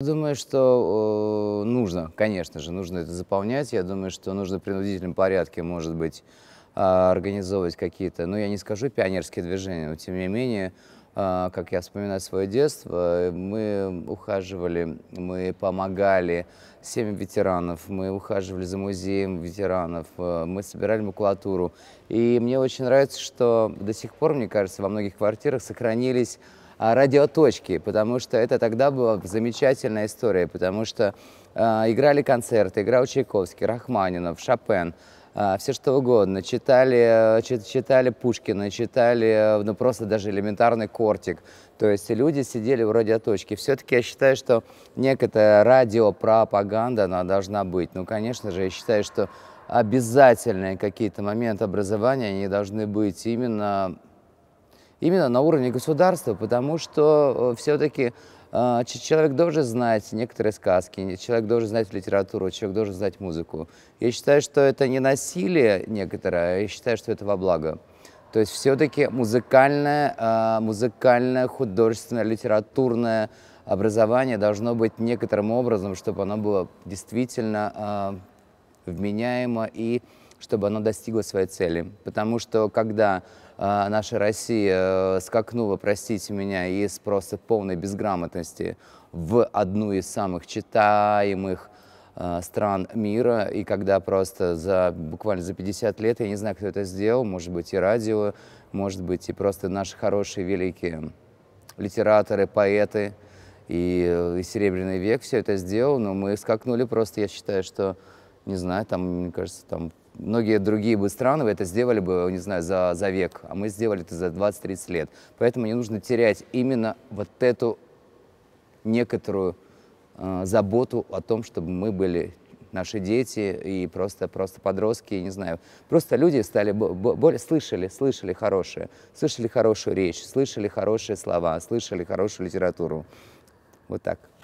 Думаю, что э, нужно, конечно же, нужно это заполнять. Я думаю, что нужно в принудительном порядке, может быть, э, организовывать какие-то, ну, я не скажу пионерские движения, но тем не менее, э, как я вспоминаю свое детство, мы ухаживали, мы помогали семьям ветеранов, мы ухаживали за музеем ветеранов, э, мы собирали макулатуру. И мне очень нравится, что до сих пор, мне кажется, во многих квартирах сохранились а, радиоточки, потому что это тогда была замечательная история, потому что а, играли концерты, играл Чайковский, Рахманинов, Шопен, а, все что угодно. Читали, э, читали Пушкина, читали э, ну, просто даже элементарный кортик. То есть люди сидели в радиоточке. Все-таки я считаю, что некая радиопропаганда, она должна быть. Ну, конечно же, я считаю, что обязательные какие-то моменты образования, они должны быть именно именно на уровне государства, потому что э, все-таки э, человек должен знать некоторые сказки, человек должен знать литературу, человек должен знать музыку. Я считаю, что это не насилие некоторое, а я считаю, что это во благо. То есть все-таки музыкальное, э, музыкальное, художественное, литературное образование должно быть некоторым образом, чтобы оно было действительно вменяемо и чтобы оно достигло своей цели. Потому что когда э, наша Россия э, скакнула, простите меня, из просто полной безграмотности в одну из самых читаемых э, стран мира, и когда просто за буквально за 50 лет, я не знаю, кто это сделал, может быть, и радио, может быть, и просто наши хорошие, великие литераторы, поэты, и, э, и Серебряный век все это сделал, но мы скакнули просто, я считаю, что не знаю, там, мне кажется, там многие другие бы страны это сделали бы, не знаю, за, за век, а мы сделали это за 20-30 лет. Поэтому не нужно терять именно вот эту некоторую э, заботу о том, чтобы мы были наши дети и просто, просто подростки, не знаю, просто люди стали более, слышали, слышали хорошее, слышали хорошую речь, слышали хорошие слова, слышали хорошую литературу. Вот так.